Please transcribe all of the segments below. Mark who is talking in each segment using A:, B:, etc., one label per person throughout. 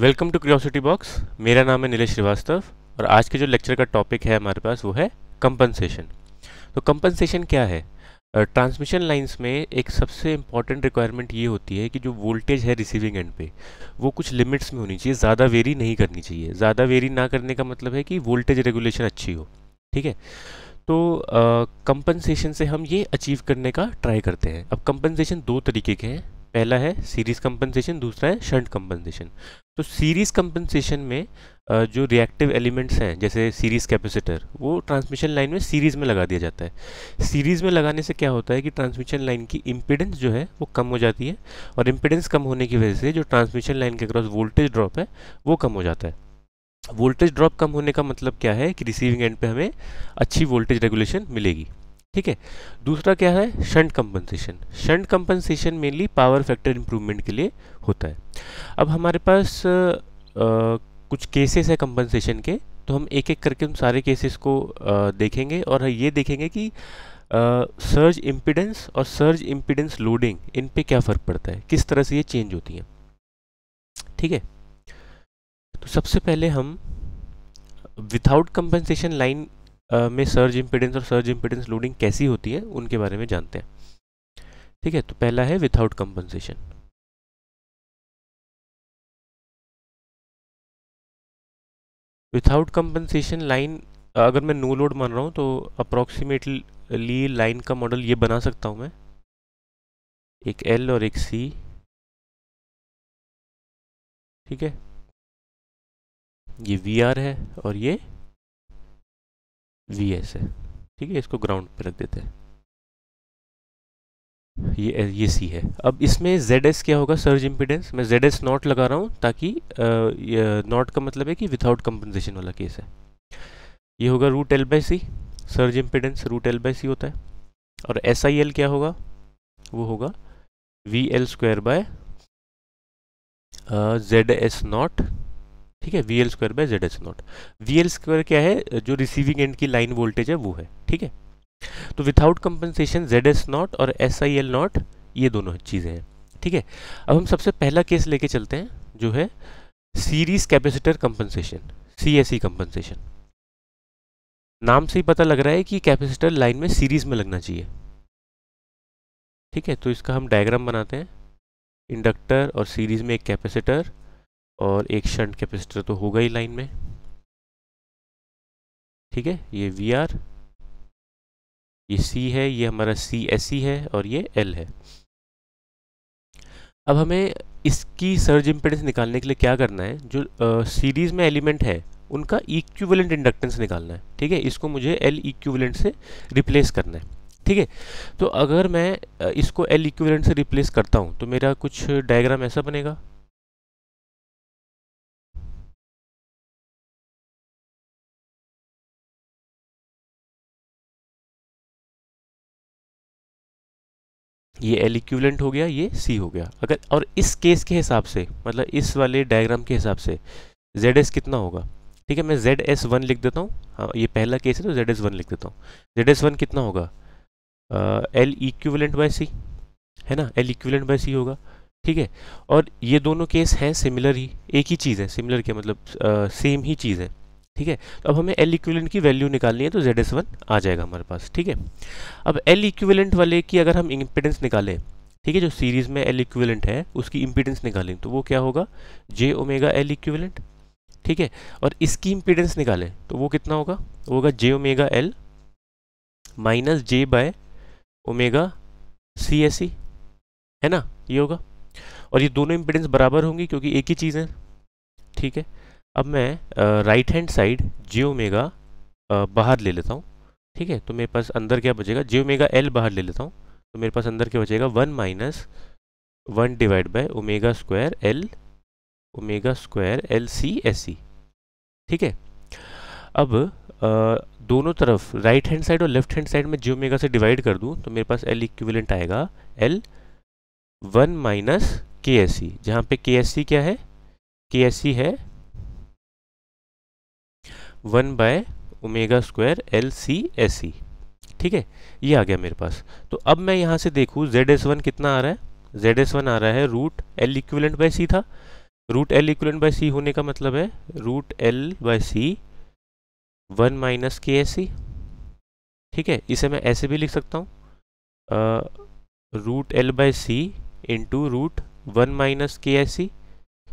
A: welcome to curiosity box मेरा नाम है नीलेष श्रीवास्तव और आज के जो लेक्चर का टॉपिक है हमारे पास वो है कंपनसेशन तो कंपनसेशन क्या है ट्रांसमिशन लाइंस में एक सबसे इम्पॉर्टेंट रिक्वायरमेंट ये होती है कि जो वोल्टेज है रिसीविंग एंड पे वो कुछ लिमिट्स में होनी चाहिए ज़्यादा वेरी नहीं करनी चाहिए ज़्यादा वेरी ना करने का मतलब है कि वोल्टेज रेगुलेशन अच्छी हो ठीक है तो कंपनसेशन uh, से हम ये अचीव करने का ट्राई करते हैं अब कंपनसेशन दो तरीके के हैं पहला है सीरीज कंपनसेशन दूसरा है शंट कंपनसेशन तो सीरीज कंपनसेशन में जो रिएक्टिव एलिमेंट्स हैं जैसे सीरीज कैपेसिटर वो ट्रांसमिशन लाइन में सीरीज में लगा दिया जाता है सीरीज में लगाने से क्या होता है कि ट्रांसमिशन लाइन की इम्पिडेंस जो है वो कम हो जाती है और इम्पिडेंस कम होने की वजह से जो ट्रांसमिशन लाइन के क्रॉस वोल्टेज ड्रॉप है वो कम हो जाता है वोल्टेज ड्रॉप कम होने का मतलब क्या है कि रिसीविंग एंड पे हमें अच्छी वोल्टेज रेगुलेशन मिलेगी ठीक है दूसरा क्या है shunt compensation shunt compensation mainly power factor improvement के लिए होता है अब हमारे पास आ, कुछ केसेस है कंपनसेशन के तो हम एक एक करके उन सारे केसेस को आ, देखेंगे और ये देखेंगे कि सर्ज इम्पिडेंस और सर्ज इम्पिडेंस लोडिंग इन पे क्या फ़र्क पड़ता है किस तरह से ये चेंज होती हैं ठीक है तो सबसे पहले हम विथआउट कंपनसेशन लाइन में सर्ज इम्पिडेंस और सर्ज इम्पिडेंस लोडिंग कैसी होती है उनके बारे में जानते
B: हैं ठीक है तो पहला है without compensation without compensation
A: line अगर मैं नो लोड मान रहा हूँ तो अप्रोक्सीमेटली लाइन का मॉडल ये बना सकता
B: हूँ मैं एक एल और एक सी ठीक है ये वी आर है और ये वी एस है ठीक है इसको ग्राउंड पे रख देते हैं
A: ये ये सी है अब इसमें जेड एस क्या होगा सर्ज इम्पिडेंस मैं जेड एस नॉट लगा रहा हूँ ताकि नॉट का मतलब है कि विदाउट कंपनसेशन वाला केस है ये होगा root L by C surge impedance root L by C होता है और एस आई एल क्या होगा वो होगा V L square by Z S nought ठीक है V L square by Z H nought V L square क्या है जो रिसीविंग एंड की लाइन वोल्टेज है वो है ठीक है तो without compensation Z S nought और एस आई एल नॉट ये दोनों चीज़ें हैं ठीक है अब हम सबसे पहला केस लेके चलते हैं जो है series capacitor compensation C S E compensation नाम से ही पता लग रहा है कि कैपेसिटर लाइन में सीरीज में लगना चाहिए ठीक है तो इसका हम डायग्राम बनाते हैं इंडक्टर और सीरीज में एक कैपेसिटर और एक शंट कैपेसिटर तो होगा ही लाइन में ठीक है ये वी आर ये सी है ये हमारा सी एस सी है और ये एल है अब हमें इसकी सर्ज इम्पेडेंस निकालने के लिए क्या करना है जो सीरीज़ में एलिमेंट है उनका इक्विवेलेंट इंडक्टेंस निकालना है ठीक है इसको मुझे एल इक्विवेलेंट से रिप्लेस करना है ठीक है तो अगर
B: मैं इसको एल इक्विवेलेंट से रिप्लेस करता हूँ तो मेरा कुछ डायग्राम ऐसा बनेगा ये एल इक्वलेंट हो गया ये सी हो गया अगर और इस केस के हिसाब से मतलब
A: इस वाले डायग्राम के हिसाब से जेड एस कितना होगा ठीक है मैं जेड एस वन लिख देता हूँ हाँ ये पहला केस है तो जेड एस वन लिख देता हूँ जेड एस वन कितना होगा एल इक्वलेंट बाय सी है ना एल इक्वलेंट बाय सी होगा ठीक है और ये दोनों केस हैं सिमिलर ही एक ही चीज़ है सिमिलर क्या मतलब सेम ही चीज़ है ठीक है तो अब हमें एल इक्विवेलेंट की वैल्यू निकालनी है तो जेड एस वन आ जाएगा हमारे पास ठीक है अब एल इक्विवेलेंट वाले की अगर हम इम्पिडेंस निकालें ठीक है जो सीरीज में एल इक्विवेलेंट है उसकी इम्पिडेंस निकालें तो वो क्या होगा जे ओमेगा एल इक्विवेलेंट ठीक है और इसकी इम्पिडेंस निकालें तो वो कितना होगा वो होगा J omega L minus J by omega C S C है ना ये होगा और ये दोनों इम्पिडेंस बराबर होंगी क्योंकि एक ही चीज़ है ठीक है अब मैं right hand side j omega बाहर ले लेता हूँ ठीक है तो मेरे पास अंदर क्या बचेगा जियो मेगा एल बाहर ले लेता हूँ तो मेरे पास अंदर क्या बचेगा one minus one divide by omega square L omega square L C S C ठीक है अब आ, दोनों तरफ राइट हैंड साइड और लेफ्ट हैंड साइड में जियो मेगा से डिवाइड कर दूँ तो मेरे पास एल इक्विवेलेंट आएगा L one minus K S C जहाँ पे के एस सी क्या है के एस सी है one by omega square L C S E ठीक है ये आ गया मेरे पास तो अब मैं यहाँ से देखूँ जेड एस वन कितना आ रहा है जेड एस वन आ रहा है root L equivalent by C था root L equivalent by C होने का मतलब है root L by C one minus K S C ठीक है इसे मैं ऐसे भी लिख सकता हूँ root L by C into root one minus K S C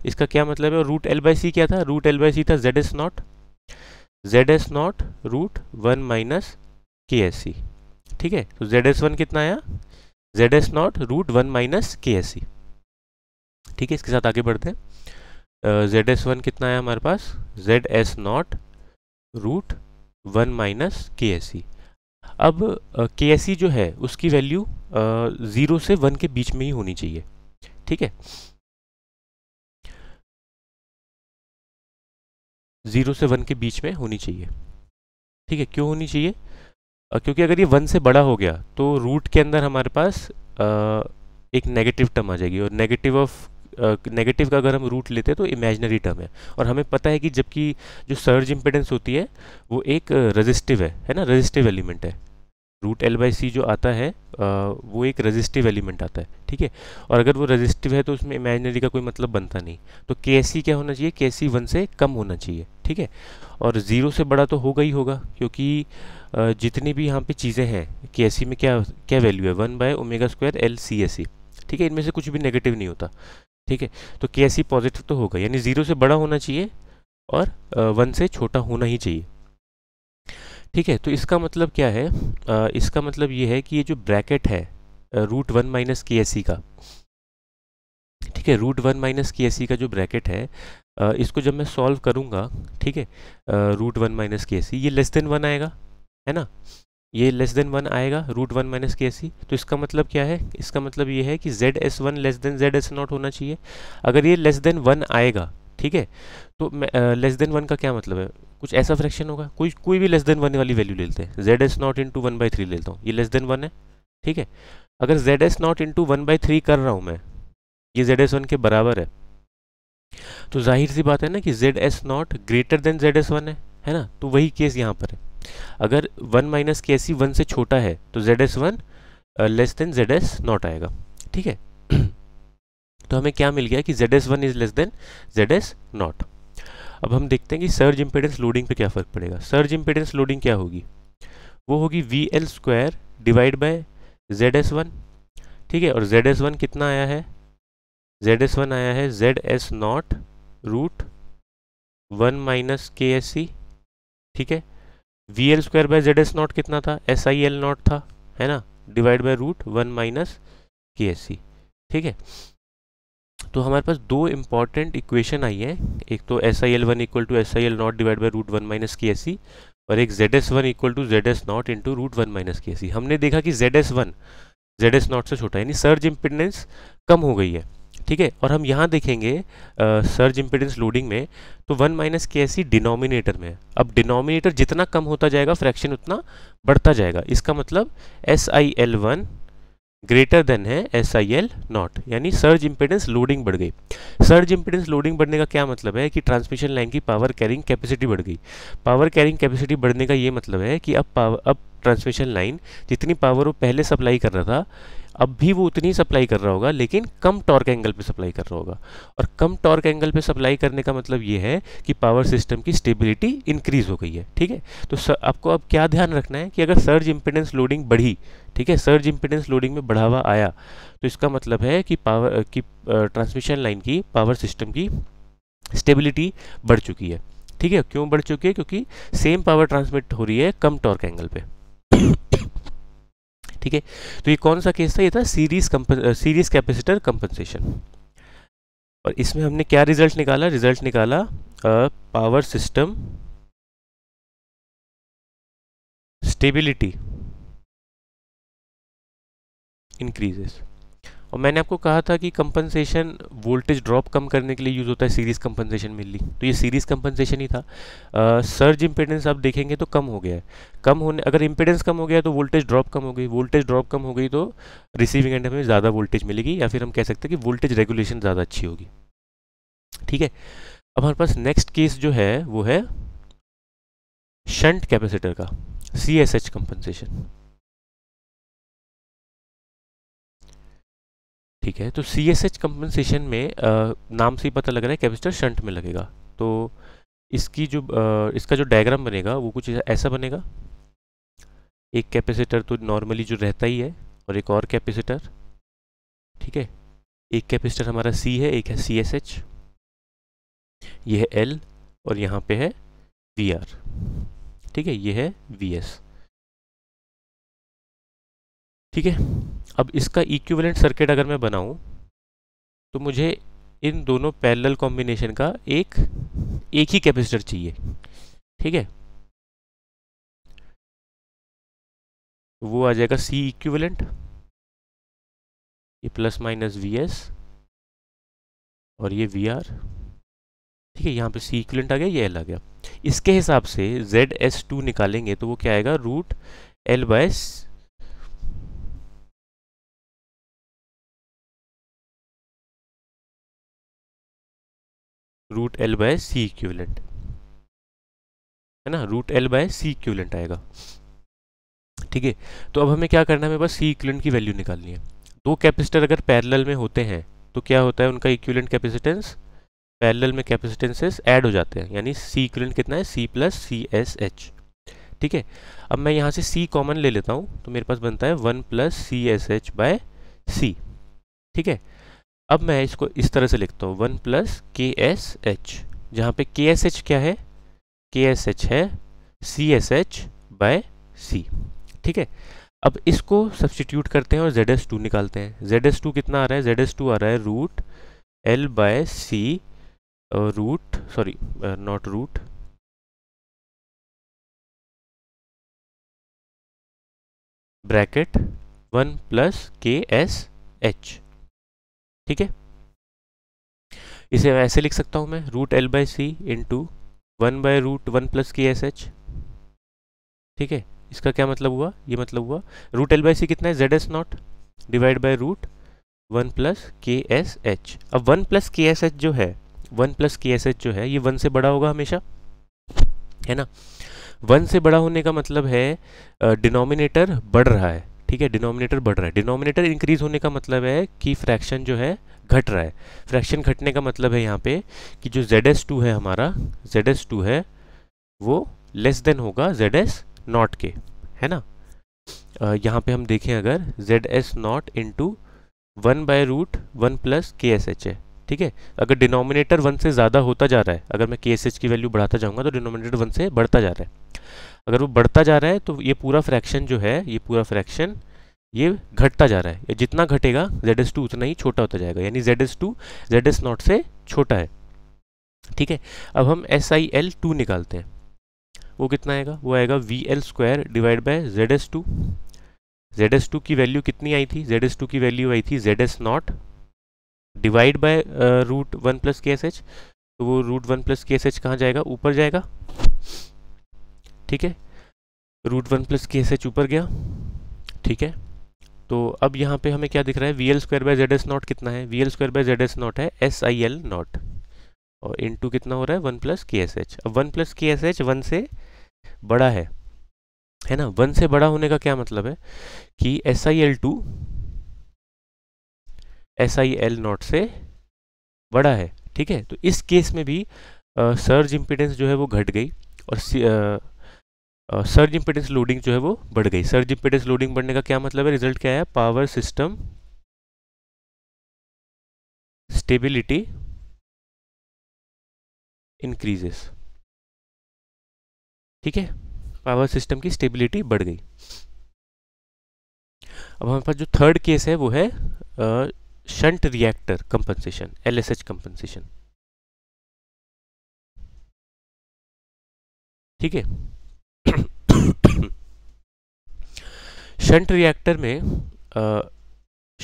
A: इसका क्या मतलब है और रूट एल बाई सी क्या था रूट एल बाई सी था Z S nought Z S not root one minus K S C ठीक है तो जेड एस वन कितना आया Z S not root one minus K S C ठीक है इसके साथ आगे बढ़ते हैं जेड एस वन कितना आया हमारे पास Z S not root one minus K S C अब के एस सी जो है उसकी वैल्यू
B: ज़ीरो से वन के बीच में ही होनी चाहिए ठीक है ज़ीरो से वन के बीच में होनी चाहिए
A: ठीक है क्यों होनी चाहिए क्योंकि अगर ये वन से बड़ा हो गया तो रूट के अंदर हमारे पास एक नेगेटिव टर्म आ जाएगी और नेगेटिव ऑफ नेगेटिव का अगर हम रूट लेते हैं तो इमेजनरी टर्म है और हमें पता है कि जबकि जो सर्ज इम्पिडेंस होती है वो एक रजिस्टिव है है ना रजिस्टिव एलिमेंट है रूट एल बाई सी जो आता है वो एक रजिस्टिव एलिमेंट आता है ठीक है और अगर वो रजिस्टिव है तो उसमें इमेजनरी का कोई मतलब बनता नहीं तो के क्या होना चाहिए के सी वन से कम होना चाहिए ठीक है और ज़ीरो से बड़ा तो होगा ही होगा क्योंकि जितनी भी यहाँ पे चीज़ें हैं के में क्या क्या वैल्यू है one by omega square L C S C ठीक है इनमें से कुछ भी नेगेटिव नहीं होता ठीक है तो के पॉजिटिव तो होगा यानी ज़ीरो से बड़ा होना चाहिए और वन से छोटा होना ही चाहिए ठीक है तो इसका मतलब क्या है आ, इसका मतलब ये है कि ये जो ब्रैकेट है root one minus K S C का ठीक है root one minus K S C का जो ब्रैकेट है आ, इसको जब मैं सॉल्व करूँगा ठीक है root one minus K S C ये लेस देन वन आएगा है ना ये लेस देन वन आएगा root one minus K C तो इसका मतलब क्या है इसका मतलब ये है कि Z S one less than Z S naught होना चाहिए अगर ये लेस देन वन आएगा ठीक है तो लेस देन वन का क्या मतलब है कुछ ऐसा फ्रैक्शन होगा कोई कोई भी लेस देन वन वाली वैल्यू लेते हैं Z S naught into one by three लेता हूँ ये लेस देन वन है ठीक है अगर Z S naught into one by three कर रहा हूँ मैं ये जेड एस वन के बराबर है तो जाहिर सी बात है ना कि Z S naught greater than Z S one है है ना तो वही केस यहाँ पर है अगर वन माइनस के सी वन से छोटा है तो Z S one less than Z S naught आएगा ठीक है तो हमें क्या मिल गया कि Z S one is less than Z S naught अब हम देखते हैं कि सर्ज इम्पेडेंस लोडिंग पे क्या फ़र्क पड़ेगा सर्ज इम्पेडेंस लोडिंग क्या होगी वो होगी V L square divide by Z S one ठीक है और जेड एस वन कितना आया है जेड एस वन आया है Z S not root one minus K S C ठीक है V L square by Z S naught कितना था एस आई एल नॉट था है ना divide by root one minus K S C ठीक है तो हमारे पास दो इंपॉर्टेंट इक्वेशन आई है एक तो S I L one equal to S I L naught divide by root one minus K S C और एक Z S one equal to Z S naught into root one minus K C हमने देखा कि Z S one Z S naught से छोटा यानी surge impedance कम हो गई है ठीक है और हम यहाँ देखेंगे सर्ज इम्पिडेंस लोडिंग में तो one minus K S C denominator में अब डिनोमिनेटर जितना कम होता जाएगा फ्रैक्शन उतना बढ़ता जाएगा इसका मतलब S I L one greater than है एस आई एल नॉट यानी सर्ज इम्पेडेंस लोडिंग बढ़ गई सर्ज इम्पेडेंस लोडिंग बढ़ने का क्या मतलब है कि ट्रांसमिशन लाइन की पावर कैरिंग कैपेसिटी बढ़ गई पावर कैरिंग कैपेसिटी बढ़ने का ये मतलब है कि अब पावर अब ट्रांसमिशन लाइन जितनी पावर वो पहले सप्लाई कर रहा था अब भी वो उतनी सप्लाई कर रहा होगा लेकिन कम टॉर्क एंगल पे सप्लाई कर रहा होगा और कम टॉर्क एंगल पे सप्लाई करने का मतलब ये है कि पावर सिस्टम की स्टेबिलिटी इंक्रीज हो गई है ठीक है तो सर, आपको अब क्या ध्यान रखना है कि अगर सर्ज इम्पिडेंस लोडिंग बढ़ी ठीक है सर्ज इम्पिडेंस लोडिंग में बढ़ावा आया तो इसका मतलब है कि पावर की ट्रांसमिशन लाइन की पावर सिस्टम की स्टेबिलिटी बढ़ चुकी है ठीक है क्यों बढ़ चुकी है क्योंकि सेम पावर ट्रांसमिट हो रही है कम टॉर्क एंगल पर ठीक है तो ये कौन सा केस था ये था सीरीज सीरीज कैपेसिटर कंपनसेशन और इसमें हमने क्या
B: रिजल्ट निकाला रिजल्ट निकाला पावर सिस्टम स्टेबिलिटी
A: इंक्रीजेस और मैंने आपको कहा था कि कंपनसेशन वोल्टेज ड्रॉप कम करने के लिए यूज़ होता है सीरीज़ कंपनसेशन मिलली तो ये सीरीज़ कंपनसेशन ही था सर्ज uh, इम्पेडेंस आप देखेंगे तो कम हो गया है कम होने अगर इम्पेडेंस कम हो गया तो वोल्टेज ड्रॉप कम हो गई वोल्टेज ड्रॉप कम हो गई तो रिसीविंग एंड हमें ज़्यादा वोल्टेज मिलेगी या फिर हम कह सकते हैं कि वोल्टेज रेगुलेशन ज़्यादा अच्छी होगी
B: ठीक है अब हमारे पास नेक्स्ट केस जो है वो है शंट कैपेसिटर का सी एस एच कंपनसेशन
A: ठीक है तो सी एस एच कम्पनसेशन में आ, नाम से ही पता लग रहा है कैपेसिटर शंट में लगेगा तो इसकी जो आ, इसका जो डायग्राम बनेगा वो कुछ ऐसा बनेगा एक कैपेसिटर तो नॉर्मली जो रहता ही है और एक और कैपेसिटर ठीक है एक कैपेसिटर हमारा सी है एक है सी एस एच
B: ये है एल और यहाँ पे है वी आर ठीक है ये है वी एस ठीक है
A: अब इसका इक्विवेलेंट सर्किट अगर मैं बनाऊं तो मुझे इन दोनों पैरेलल कॉम्बिनेशन का एक एक ही कैपेसिटर चाहिए ठीक है
B: वो आ जाएगा सी इक्विवेलेंट ये प्लस माइनस वी एस और ये वी आर
A: ठीक है यहाँ पे सी इक्विवेलेंट आ गया ये एल आ गया इसके हिसाब से जेड एस टू
B: निकालेंगे तो वो क्या आएगा root L by root L by C equivalent है ना root L by C
A: equivalent आएगा ठीक है तो अब हमें क्या करना है हमें बस सी इक्विवेलेंट की वैल्यू निकालनी है दो कैपेसिटर अगर पैरेलल में होते हैं तो क्या होता है उनका इक्विवेलेंट कैपेसिटेंस पैरेलल में कैपेसिटेंसेस ऐड हो जाते हैं यानी सी इक्विवेलेंट कितना है C plus C S H ठीक है अब मैं यहाँ से सी कॉमन ले लेता हूँ तो मेरे पास बनता है one plus C S H by C ठीक है अब मैं इसको इस तरह से लिखता हूँ one plus K S H जहाँ पे के एस एच क्या है के एस एच है C S H by C ठीक है अब इसको सब्सटीट्यूट करते हैं और जेड एस टू निकालते हैं जेड एस टू कितना आ रहा है जेड एस टू आ रहा है root L by C
B: root sorry naught root bracket one plus K S H ठीक है इसे मैं ऐसे
A: लिख सकता हूं मैं root L by C into one by root one plus K S H ठीक है इसका क्या मतलब हुआ ये मतलब हुआ रूट एल बाई सी कितना है Z S naught divide by root one plus K S H अब one plus K S H जो है one plus K S H जो है ये वन से बड़ा होगा हमेशा है ना वन से बड़ा होने का मतलब है डिनोमिनेटर बढ़ रहा है ठीक है डिनोमिनेटर बढ़ रहा है डिनोमिनेटर इंक्रीज होने का मतलब है कि फ्रैक्शन जो है घट रहा है फ्रैक्शन घटने का मतलब है यहाँ पे कि जो जेड एस टू है हमारा जेड एस टू है वो लेस देन होगा जेड एस नॉट के है ना यहाँ पे हम देखें अगर Z S naught into one by root one plus K S H है ठीक है अगर डिनोमिनेटर वन से ज़्यादा होता जा रहा है अगर मैं के एस एच की वैल्यू बढ़ाता जाऊँगा तो डिनोमिनेटर वन से बढ़ता जा रहा है अगर वो बढ़ता जा रहा है तो ये पूरा फ्रैक्शन जो है ये पूरा फ्रैक्शन ये घटता जा रहा है ये जितना घटेगा जेड एस टू उतना ही छोटा होता जाएगा यानी Z S two Z S naught से छोटा है ठीक है अब हम एस आई एल टू निकालते हैं वो कितना आएगा वो आएगा V L square divide by Z S two Z S two की वैल्यू कितनी आई थी जेड एस टू की वैल्यू आई थी Z S naught divide by root one plus K S H तो वो root one plus K S H कहाँ जाएगा ऊपर जाएगा ठीक है root one plus K S ऊपर गया ठीक है तो अब यहाँ पे हमें क्या दिख रहा है V L square by Z S naught कितना है V L square by Z S naught है एस आई एल नॉट और इन टू कितना हो रहा है one plus K S H अब one plus K S H one से बड़ा है है ना वन से बड़ा होने का क्या मतलब है कि S I L two S I L naught से बड़ा है ठीक है तो इस केस में भी सर्ज uh, इम्पिडेंस जो है वो घट गई और सर्ज इम्पिटेंस लोडिंग जो है वो बढ़ गई सर्ज इम्पिटेंस लोडिंग बढ़ने का क्या मतलब है रिजल्ट क्या है पावर सिस्टम
B: स्टेबिलिटी इंक्रीजेस ठीक है पावर सिस्टम की स्टेबिलिटी बढ़ गई अब हमारे पास जो थर्ड केस है वो है shunt reactor compensation LSH compensation ठीक है शंट रिएक्टर में आ,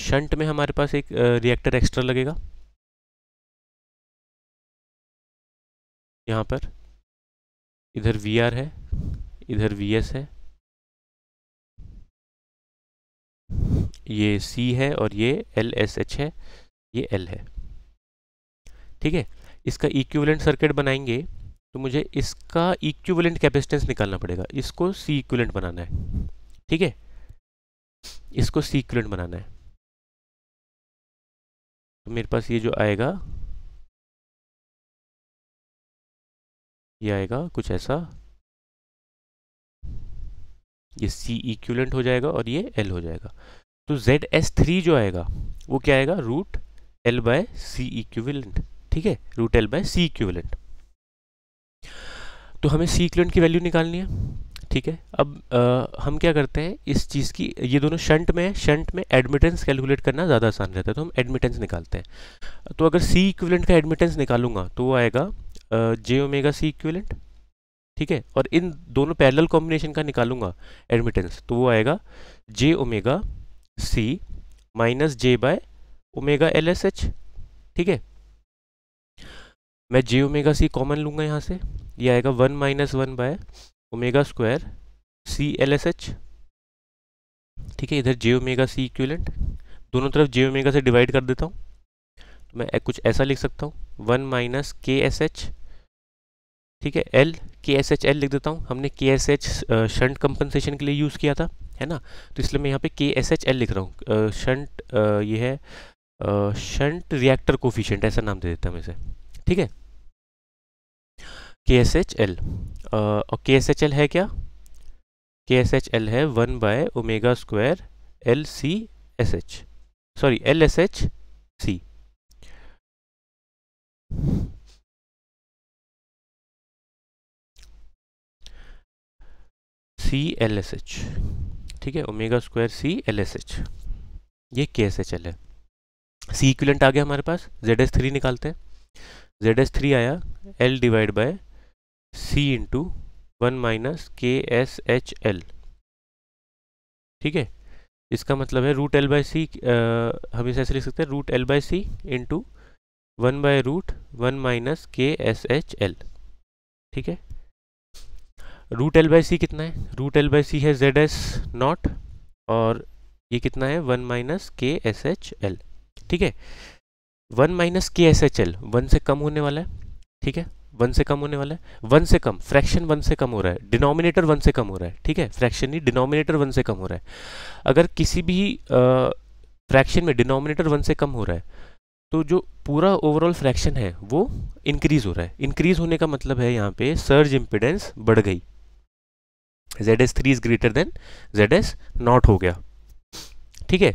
B: शंट में हमारे पास एक रिएक्टर एक्स्ट्रा लगेगा यहाँ पर इधर वी आर है इधर वी एस है ये
A: सी है और ये एल एस एच है ये एल है ठीक है इसका इक्विवेलेंट सर्किट बनाएंगे तो मुझे इसका इक्विवेलेंट कैपेसिटेंस निकालना पड़ेगा इसको सी इक्विवेलेंट बनाना है ठीक है इसको सीक्वेंट बनाना है
B: तो मेरे पास ये जो आएगा ये आएगा कुछ ऐसा ये सी इक्वलेंट हो जाएगा और ये एल हो जाएगा तो जेड एस
A: थ्री जो आएगा वो क्या आएगा root L by C equivalent ठीक है root L by C equivalent तो हमें सी इक्वलेंट की वैल्यू निकालनी है ठीक है अब आ, हम क्या करते हैं इस चीज़ की ये दोनों शंट में है शंट में एडमिटेंस कैलकुलेट करना ज़्यादा आसान रहता है तो हम एडमिटेंस निकालते हैं तो अगर सी इक्विलेंट का एडमिटेंस निकालूंगा तो वो आएगा जे ओमेगा सी इक्विलेंट ठीक है और इन दोनों पैरेलल कॉम्बिनेशन का निकालूंगा एडमिटेंस तो वो आएगा J omega C minus J by omega L S H ठीक है मैं जे ओमेगा सी कॉमन लूँगा यहाँ से ये यह आएगा one minus one by omega square C L S H ठीक है इधर जे ओमेगा सी इक्वलेंट दोनों तरफ जे ओमेगा से डिवाइड कर देता हूँ तो मैं कुछ ऐसा लिख सकता हूँ one minus K S H ठीक है एल के एस एच एल लिख देता हूँ हमने के एस एच शंट कंपनसेशन के लिए यूज़ किया था है ना तो इसलिए मैं यहाँ पे के एस एच एल लिख रहा हूँ शंट ये है शंट रिएक्टर कोफिशेंट ऐसा नाम दे देता हूँ इसे ठीक है के एस एच एल और के एस एच एल है क्या के एस एच एल है one by omega square L C S H
B: sorry L S H C C L S H ठीक है omega square C L S H
A: ये K S H L है सी equivalent आ गया हमारे पास Z S three निकालते हैं Z S three आया L divide by C into one minus K S H L ठीक है इसका मतलब है रूट एल बाई सी हम इसे ऐसे लिख सकते हैं root L by C into one by root one minus K S H L ठीक है रूट एल बाई सी कितना है रूट एल बाई सी है जेड एस नॉट और ये कितना है one minus K S H L ठीक है one minus K S H L one से कम होने वाला है ठीक है वन से कम होने वाला है वन से कम फ्रैक्शन वन से कम हो रहा है डिनोमिनेटर वन से कम हो रहा है ठीक है फ्रैक्शन नहीं डिनोमिनेटर वन से कम हो रहा है अगर किसी भी फ्रैक्शन में डिनोमिनेटर वन से कम हो रहा है तो जो पूरा ओवरऑल फ्रैक्शन है वो इंक्रीज हो रहा है इंक्रीज होने का मतलब है यहाँ पे सर्ज इम्पिडेंस बढ़ गई Z S three is greater than Z S naught हो गया ठीक है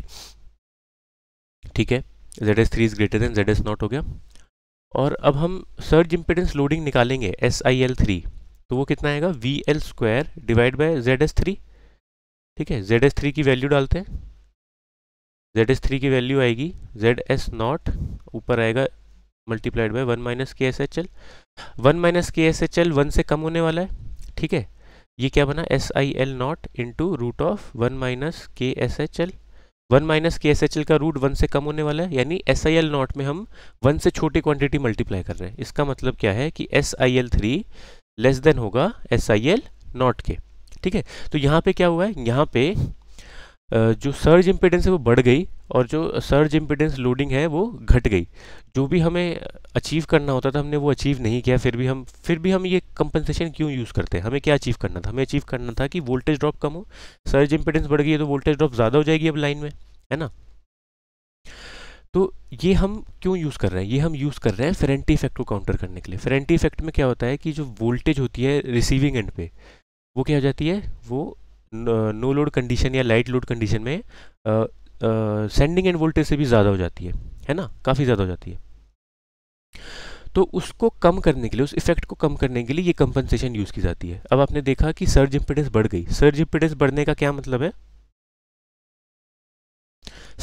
A: ठीक है Z S three is greater than Z S naught हो गया और अब हम सर्ज इम्पिडेंस लोडिंग निकालेंगे एस आई एल थ्री तो वो कितना आएगा V L square divide by Z S three ठीक है जेड एस थ्री की वैल्यू डालते हैं जेड एस थ्री की वैल्यू आएगी जेड एस नॉट ऊपर आएगा multiplied by one minus K S H L one minus K S H L one से कम होने वाला है ठीक है ये क्या बना S I L naught into root of one minus K S H L one minus K S H L का रूट वन से कम होने वाला है यानी एस आई एल नॉट में हम वन से छोटी क्वांटिटी मल्टीप्लाई कर रहे हैं इसका मतलब क्या है कि S I L three less than होगा एस आई एल नॉट के ठीक है तो यहाँ पे क्या हुआ है यहाँ पे जो सर्ज इम्पिडेंस है वो बढ़ गई और जो सर्ज इम्पिडेंस लोडिंग है वो घट गई जो भी हमें अचीव करना होता था हमने वो अचीव नहीं किया फिर भी हम फिर भी हम ये कंपनसेशन क्यों यूज़ करते हैं हमें क्या अचीव करना था हमें अचीव करना था कि वोल्टेज ड्रॉप कम हो सर्ज इम्पिडेंस बढ़ गई है तो वोल्टेज ड्रॉप ज़्यादा हो जाएगी अब लाइन में है ना तो ये हम क्यों यूज़ कर रहे हैं ये हम यूज़ कर रहे हैं फ्रेंटी इफेक्ट को काउंटर करने के लिए फ्रेंटी इफेक्ट में क्या होता है कि जो वोल्टेज होती है रिसीविंग एंड पे वो क्या हो जाती है वो नो लोड कंडीशन या लाइट लोड कंडीशन में सेंडिंग एंड वोल्टेज से भी ज़्यादा हो जाती है है ना काफ़ी ज़्यादा हो जाती है तो उसको कम करने के लिए उस इफेक्ट को कम करने के लिए ये कंपनसेशन यूज़ की जाती है अब आपने देखा कि सर्ज इम्पिडेंस बढ़ गई सर्ज इम्पिडेंस बढ़ने का क्या मतलब है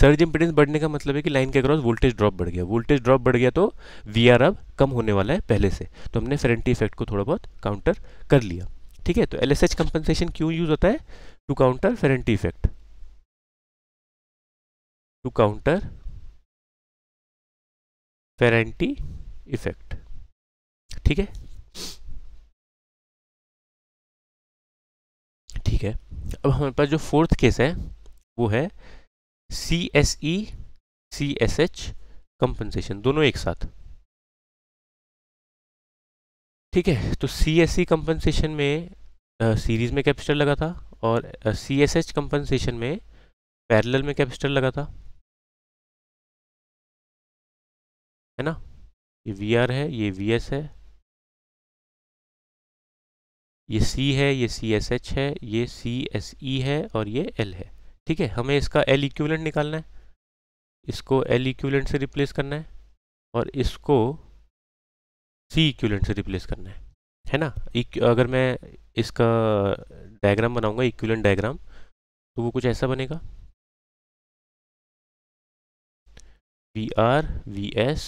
A: सर्ज इम्पिडेंस बढ़ने का मतलब है कि लाइन के अक्रॉस वोल्टेज ड्रॉप बढ़ गया वोल्टेज ड्रॉप बढ़ गया तो वी अब कम होने वाला है पहले से तो हमने फेरेंटी इफेक्ट को थोड़ा बहुत काउंटर कर लिया ठीक है तो एल एस एच कंपनसेशन
B: क्यों यूज होता है to counter Ferranti effect to counter Ferranti effect ठीक है ठीक है अब हमारे पास जो फोर्थ केस है वो है C S
A: E C S H compensation दोनों एक साथ ठीक है तो सी एस सी कंपनसेशन में सीरीज़ में कैपिटल लगा था और सी एस एच कंपनसेशन में पैरेलल में कैपिटल लगा था
B: है ना ये वी आर है ये वी एस है ये सी है ये सी एस एच
A: है ये सी एस ई है और ये एल है ठीक है हमें इसका एल इक्विवेलेंट निकालना है इसको एल इक्विवेलेंट से रिप्लेस करना है और इसको सी इक्वलेंट से रिप्लेस करना है है ना अगर मैं इसका
B: डायग्राम बनाऊंगा इक्वलेंट डायग्राम तो वो कुछ ऐसा बनेगा वी आर वी एस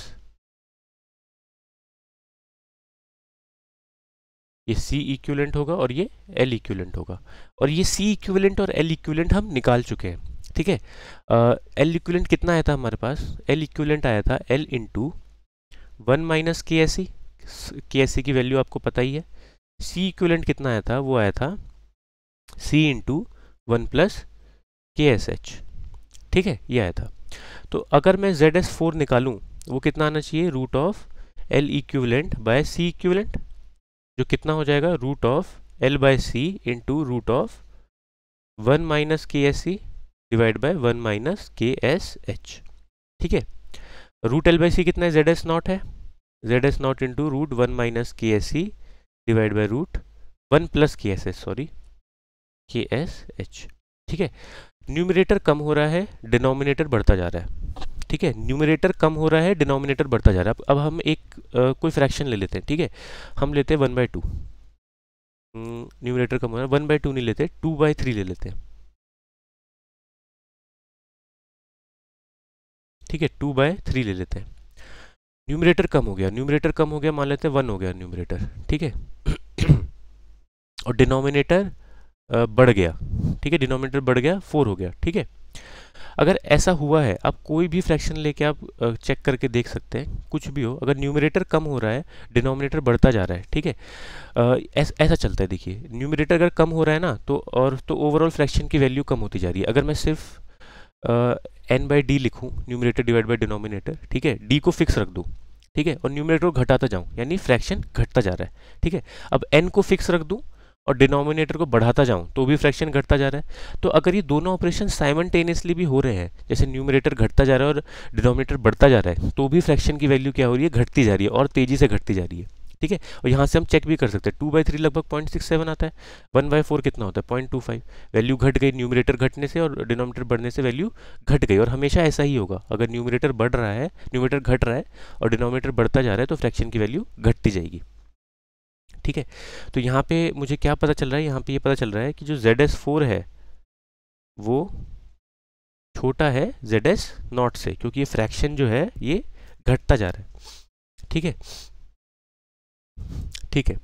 B: ये सी इक्वलेंट होगा और ये एल इक्वलेंट होगा
A: और ये सी इक्वलेंट और एल इक्वलेंट हम निकाल चुके हैं ठीक है एल इक्वलेंट कितना आया था हमारे पास एल इक्वलेंट आया था L into one minus K S C K S की वैल्यू आपको पता ही है सी इक्वलेंट कितना आया था वो आया था C into one plus K S H ठीक है ये आया था तो अगर मैं जेड एस फोर निकालूँ वो कितना आना चाहिए root of L equivalent by C equivalent जो कितना हो जाएगा root of L by C into root of one minus K S C divide by one minus K S H ठीक है रूट एल बाई सी कितना है Z S naught है Z S naught into root one minus K S C divide by root one plus K S S sorry K S H ठीक है numerator कम हो रहा है denominator बढ़ता जा रहा है ठीक है न्यूमिनेटर कम हो रहा है डिनोमिनेटर बढ़ता जा रहा है अब हम एक आ, कोई फ्रैक्शन
B: ले लेते हैं ठीक है हम लेते हैं वन बाई टू न्यूमिनेटर कम हो रहा है वन बाई टू नहीं लेते टू बाई थ्री ले लेते हैं ठीक है टू बाय थ्री ले लेते हैं न्यूमरेटर कम हो गया न्यूमरेटर कम हो गया
A: मान लेते हैं वन हो गया न्यूमरेटर ठीक है और डिनोमिनेटर बढ़ गया ठीक है डिनोमिनेटर बढ़ गया फोर हो गया ठीक है अगर ऐसा हुआ है आप कोई भी फ्रैक्शन लेके आप चेक करके देख सकते हैं कुछ भी हो अगर न्यूमरेटर कम हो रहा है डिनोमिनेटर बढ़ता जा रहा है ठीक है ऐस, ऐसा चलता है देखिए न्यूमरेटर अगर कम हो रहा है ना तो और तो ओवरऑल फ्रैक्शन की वैल्यू कम होती जा रही है अगर मैं सिर्फ एन बाई डी लिखूँ न्यूमिनेटर डिवाइड बाई डिनोमिनेटर ठीक है डी को फिक्स रख दूँ ठीक है और न्यूमिनेटर को घटाता जाऊँ यानी फ्रैक्शन घटता जा रहा है ठीक है अब एन को फिक्स रख दूँ और डिनोमिनेटर को बढ़ाता जाऊँ तो भी फ्रैक्शन घटता जा रहा है तो अगर ये दोनों ऑपरेशन साइमल्टेनियसली भी हो रहे हैं जैसे न्यूमिनेटर घटता जा रहा है और डिनोमिनेटर बढ़ता जा रहा है तो भी फ्रैक्शन की वैल्यू क्या हो रही है घटती जा रही है और तेज़ी से घटती जा रही है ठीक है और यहाँ से हम चेक भी कर सकते हैं टू बाई थ्री लगभग पॉइंट सिक्स सेवन आता है वन बाय फोर कितना होता है पॉइंट टू फाइव वैल्यू घट गई न्यूमिनेटर घटने से और डिनोमीटर बढ़ने से वैल्यू घट गई और हमेशा ऐसा ही होगा अगर न्यूमिनेटर बढ़ रहा है न्यूमिनेटर घट रहा है और डिनोमीटर बढ़ता जा रहा है तो फ्रैक्शन की वैल्यू घटती जाएगी ठीक है तो यहाँ पर मुझे क्या पता चल रहा है यहाँ पर यह पता चल रहा है कि जो जेड एस फोर है वो छोटा है जेड एस नॉट से क्योंकि ये फ्रैक्शन जो है ये घटता जा रहा है ठीक है ठीक है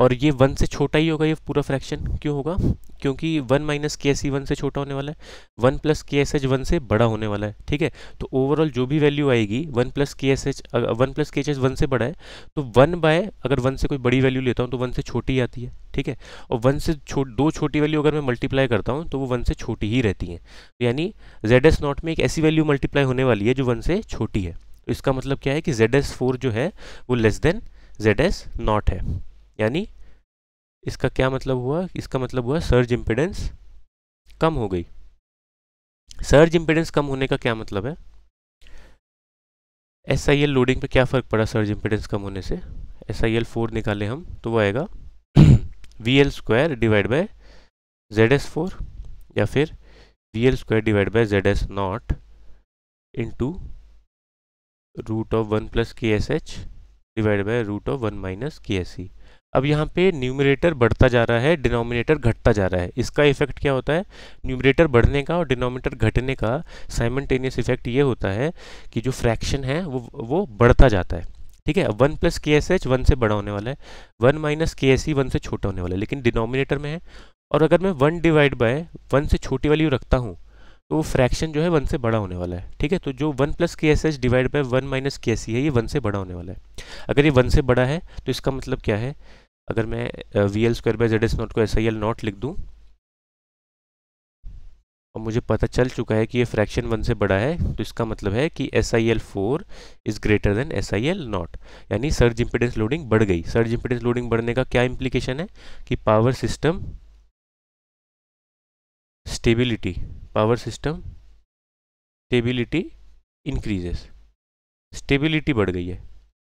A: और ये वन से छोटा ही होगा ये पूरा फ्रैक्शन क्यों होगा क्योंकि one minus K S one से छोटा होने वाला है one plus K S H one से बड़ा होने वाला है ठीक है तो ओवरऑल जो भी वैल्यू आएगी one plus K S H one plus K H H one से बड़ा है तो वन बाय अगर वन से कोई बड़ी वैल्यू लेता हूँ तो वन से छोटी आती है ठीक है और वन से छो, दो छोटी वैल्यू अगर मैं मल्टीप्लाई करता हूँ तो वो वन से छोटी ही रहती हैं यानी जेड एस नॉट में एक ऐसी वैल्यू मल्टीप्लाई होने वाली है जो वन से छोटी है इसका मतलब क्या है कि जेड एस फोर जो है वो less than Z S naught है यानी इसका क्या मतलब हुआ इसका मतलब हुआ सर्ज इम्पिडेंस कम हो गई सर्ज इम्पिडेंस कम होने का क्या मतलब है एस आई एल लोडिंग पे क्या फ़र्क पड़ा सर्ज इम्पिडेंस कम होने से एस आई एल फोर निकाले हम तो वो आएगा V L square divide by Z S four या फिर V L square divide by Z S naught into root of one plus K S H divide by root of one minus K अब यहाँ पे numerator बढ़ता जा रहा है denominator घटता जा रहा है इसका इफेक्ट क्या होता है न्यूमरेटर बढ़ने का और डिनोमिनेटर घटने का साइमल्टेनियस इफेक्ट ये होता है कि जो फ्रैक्शन है वो वो बढ़ता जाता है ठीक है one plus K S H one से बड़ा होने वाला है one minus K S C one से छोटा होने वाला है लेकिन डिनोमिनेटर में है और अगर मैं वन डिवाइड बाय वन से छोटी वाली रखता हूँ तो फ्रैक्शन जो है वन से बड़ा होने वाला है ठीक है तो जो one plus K S H divide by one minus K S C है ये वन से बड़ा होने वाला है अगर ये वन से बड़ा है तो इसका मतलब क्या है अगर मैं V L square by Z S naught को एस आई एल नॉट लिख दूँ और मुझे पता चल चुका है कि ये फ्रैक्शन वन से बड़ा है तो इसका मतलब है कि S I L four is greater than S I L naught यानी सर्ज इम्पिडेंस लोडिंग बढ़ गई सर्ज इम्पिडेंस लोडिंग बढ़ने का क्या इम्प्लीकेशन है कि power system stability power system stability increases stability बढ़ गई है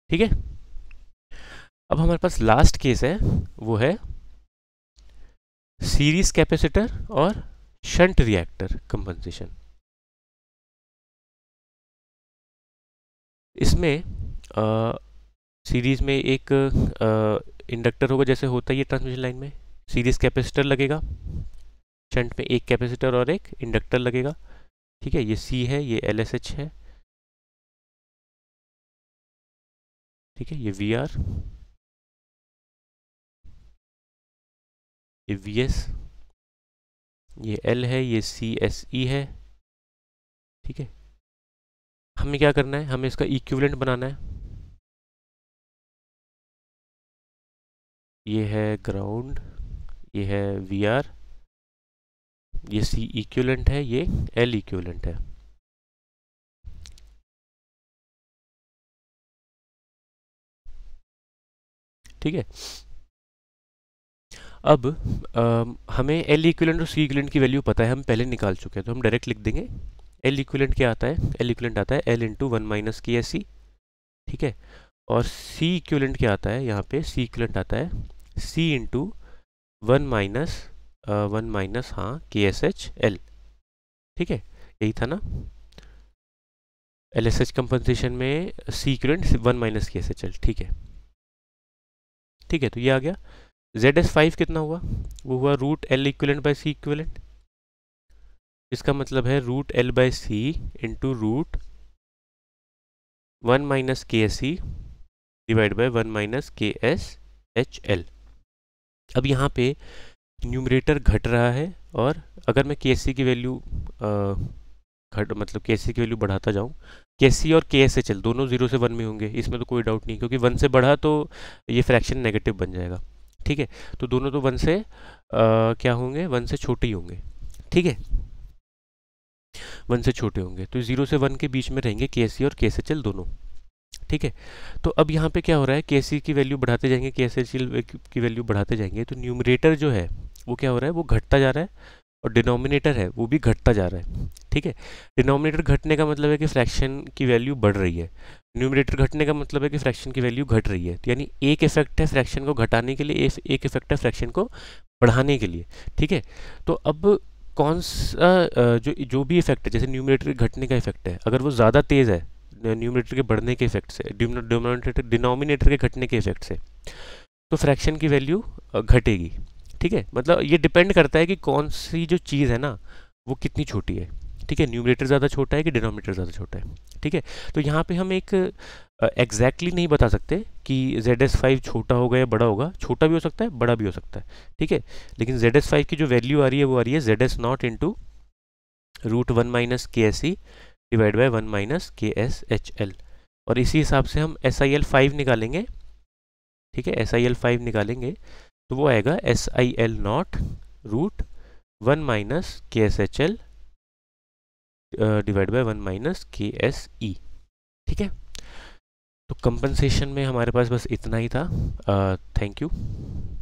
A: ठीक है अब हमारे पास लास्ट केस है वो है
B: सीरीज कैपेसिटर और शंट रिएक्टर कंपनसेशन इसमें सीरीज
A: में एक इंडक्टर होगा जैसे होता ही है ट्रांसमिशन लाइन में सीरीज कैपेसिटर लगेगा
B: शंट में एक कैपेसिटर और एक इंडक्टर लगेगा ठीक है ये सी है ये एल है ठीक है ये वी आर ये वी एस ये एल है ये सी एस ई है ठीक है हमें क्या करना है हमें इसका इक्विवेलेंट बनाना है ये है ग्राउंड ये है वी आर ये सी इक्वलेंट है ये एल इक्वलेंट है ठीक है अब आ,
A: हमें एल इक्वलेंट और सी इक्वलेंट की वैल्यू पता है हम पहले निकाल चुके हैं तो हम डायरेक्ट लिख देंगे एल इक्वलेंट क्या आता है एल इक्वलेंट आता है L into one minus K S C ठीक है और सी इक्वलेंट क्या आता है यहाँ पे सी इक्वलेंट आता है C into one minus one minus हाँ के एस एच एल ठीक है यही था ना एल एस एच कंपनसेशन में सीक्रेंट one minus K S H L ठीक है ठीक है तो ये आ गया जेड एस फाइव कितना हुआ वो हुआ root L equivalent by C equivalent इसका मतलब है root L by C into root one minus K S C divide by one minus K S H L अब यहाँ पे न्यूमरेटर घट रहा है और अगर मैं के की वैल्यू घट मतलब के की वैल्यू बढ़ाता जाऊँ के और के एस एच एल दोनों जीरो से वन में होंगे इसमें तो कोई डाउट नहीं क्योंकि वन से बढ़ा तो ये फ्रैक्शन नेगेटिव बन जाएगा ठीक है तो दोनों तो वन से आ, क्या होंगे वन से छोटे ही होंगे ठीक है वन से छोटे होंगे तो जीरो से वन के बीच में रहेंगे के और के दोनों ठीक है तो अब यहाँ पे क्या हो रहा है के की वैल्यू बढ़ाते जाएंगे के की वैल्यू बढ़ाते जाएंगे तो न्यूमरेटर जो है वो क्या हो रहा है वो घटता जा रहा है और डिनोमिनेटर है वो भी घटता जा रहा है ठीक है डिनोमिनेटर घटने का मतलब है कि फ्रैक्शन की वैल्यू बढ़ रही है न्यूमिनेटर घटने का मतलब है कि फ्रैक्शन की वैल्यू घट रही है यानी एक इफेक्ट है फ्रैक्शन को घटाने के लिए एक इफेक्ट है फ्रैक्शन को बढ़ाने के लिए ठीक है तो अब कौन सा जो जो भी इफेक्ट है जैसे न्यूमिनेटर के घटने का इफेक्ट है अगर वो ज़्यादा तेज़ है न्यूमिनेटर के बढ़ने के इफेक्ट से डिनोमिनेटर के घटने के इफेक्ट से तो फ्रैक्शन की वैल्यू घटेगी ठीक है मतलब ये डिपेंड करता है कि कौन सी जो चीज़ है ना वो कितनी छोटी है ठीक है न्यूमरेटर ज़्यादा छोटा है कि डिनोमीटर ज़्यादा छोटा है ठीक है तो यहाँ पे हम एक एग्जैक्टली exactly नहीं बता सकते कि जेड एस फाइव छोटा होगा या बड़ा होगा छोटा भी हो सकता है बड़ा भी हो सकता है ठीक है लेकिन जेड एस फाइव की जो वैल्यू आ रही है वो आ रही है Z S naught into root one minus K S C divide by one minus K S H L और इसी हिसाब से हम एस आई एल फाइव निकालेंगे ठीक है एस आई एल फाइव निकालेंगे तो वो आएगा S I L naught root one minus K S H L divide by one minus K S E ठीक है तो कंपनसेशन में हमारे पास बस इतना ही था थैंक यू